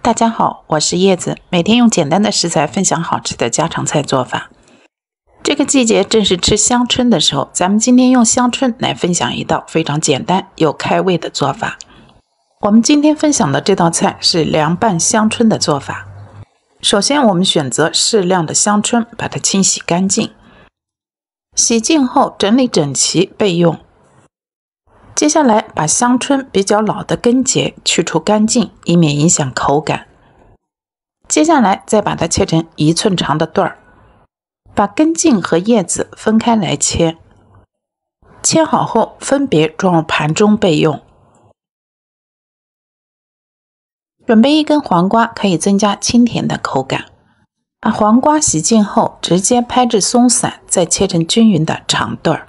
大家好，我是叶子，每天用简单的食材分享好吃的家常菜做法。这个季节正是吃香椿的时候，咱们今天用香椿来分享一道非常简单又开胃的做法。我们今天分享的这道菜是凉拌香椿的做法。首先，我们选择适量的香椿，把它清洗干净，洗净后整理整齐备用。接下来把香椿比较老的根节去除干净，以免影响口感。接下来再把它切成一寸长的段儿，把根茎和叶子分开来切，切好后分别装入盘中备用。准备一根黄瓜，可以增加清甜的口感。把黄瓜洗净后，直接拍至松散，再切成均匀的长段儿。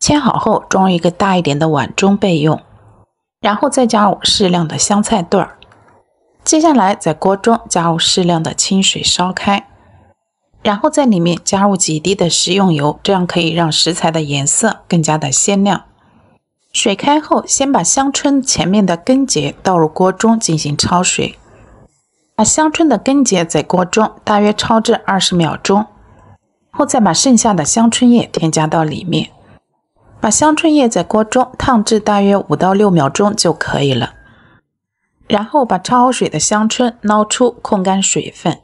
切好后装入一个大一点的碗中备用，然后再加入适量的香菜段儿。接下来在锅中加入适量的清水烧开，然后在里面加入几滴的食用油，这样可以让食材的颜色更加的鲜亮。水开后，先把香椿前面的根节倒入锅中进行焯水，把香椿的根节在锅中大约焯至二十秒钟，后再把剩下的香椿叶添加到里面。把香椿叶在锅中烫至大约五到六秒钟就可以了，然后把焯好水的香椿捞出，控干水分。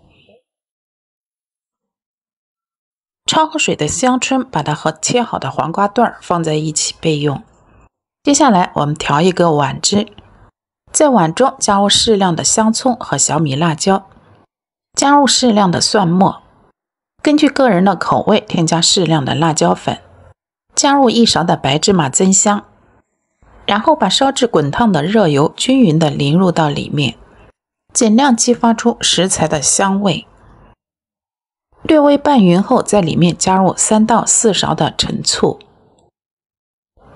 焯好水的香椿，把它和切好的黄瓜段放在一起备用。接下来我们调一个碗汁，在碗中加入适量的香葱和小米辣椒，加入适量的蒜末，根据个人的口味添加适量的辣椒粉。加入一勺的白芝麻增香，然后把烧至滚烫的热油均匀的淋入到里面，尽量激发出食材的香味。略微拌匀后，在里面加入三到四勺的陈醋，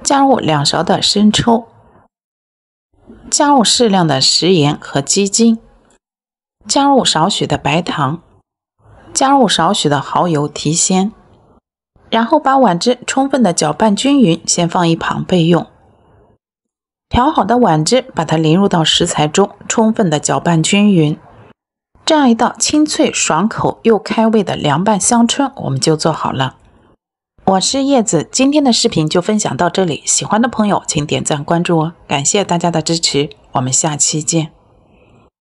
加入两勺的生抽，加入适量的食盐和鸡精，加入少许的白糖，加入少许的蚝油提鲜。然后把碗汁充分的搅拌均匀，先放一旁备用。调好的碗汁，把它淋入到食材中，充分的搅拌均匀。这样一道清脆爽口又开胃的凉拌香椿，我们就做好了。我是叶子，今天的视频就分享到这里，喜欢的朋友请点赞关注哦，感谢大家的支持，我们下期见。